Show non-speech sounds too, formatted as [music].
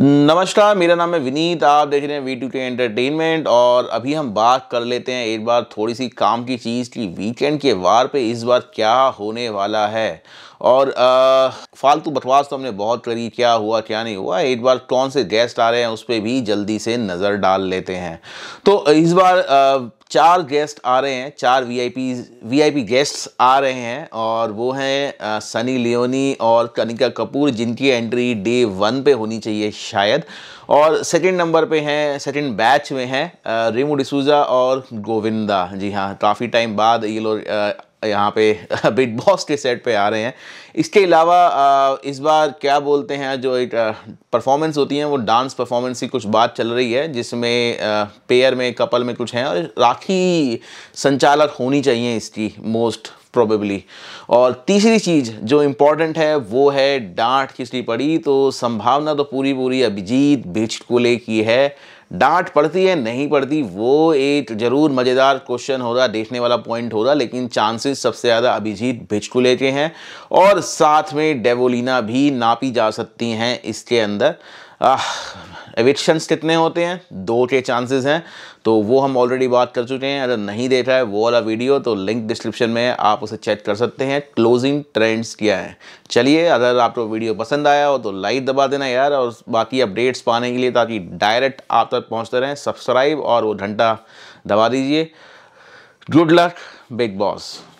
नमस्कार मेरा नाम है विनीत आप देख रहे हैं वी टू के एंटरटेनमेंट और अभी हम बात कर लेते हैं एक बार थोड़ी सी काम की चीज़ की वीकेंड के वार पे इस बार क्या होने वाला है और फालतू बकवास तो हमने बहुत करी क्या हुआ क्या नहीं हुआ एक बार कौन से गेस्ट आ रहे हैं उस पर भी जल्दी से नज़र डाल लेते हैं तो इस बार आ, चार गेस्ट आ रहे हैं चार वी आई वीआईपी गेस्ट्स आ रहे हैं और वो हैं सनी लियोनी और कनिका कपूर जिनकी एंट्री डे वन पे होनी चाहिए शायद और सेकंड नंबर पे हैं सेकंड बैच में हैं रिमू डिसूजा और गोविंदा जी हाँ काफ़ी टाइम बाद ये लोग यहाँ पे बिग [laughs] बॉस के सेट पे आ रहे हैं इसके अलावा इस बार क्या बोलते हैं जो एक परफॉर्मेंस होती है वो डांस परफॉर्मेंस की कुछ बात चल रही है जिसमें पेयर में कपल में कुछ हैं और राखी संचालक होनी चाहिए इसकी मोस्ट प्रोबेबली और तीसरी चीज़ जो इम्पॉर्टेंट है वो है डांट किसने पड़ी तो संभावना तो पूरी पूरी अभिजीत बिचकुले की है डांट पड़ती है नहीं पड़ती वो एक ज़रूर मज़ेदार क्वेश्चन होगा देखने वाला पॉइंट होगा लेकिन चांसेस सबसे ज़्यादा अभिजीत भिचकुले के हैं और साथ में डेवोलिना भी नापी जा सकती हैं इसके अंदर आह एविक्शंस कितने होते हैं दो के चांसेस हैं तो वो हम ऑलरेडी बात कर चुके हैं अगर नहीं देखा है वो वाला वीडियो तो लिंक डिस्क्रिप्शन में है आप उसे चेक कर सकते हैं क्लोजिंग ट्रेंड्स क्या है चलिए अगर आपको वीडियो पसंद आया हो तो लाइक दबा देना यार और बाकी अपडेट्स पाने के लिए ताकि डायरेक्ट आप तक पहुँचते रहें सब्सक्राइब और वो घंटा दबा दीजिए गुड लक बिग बॉस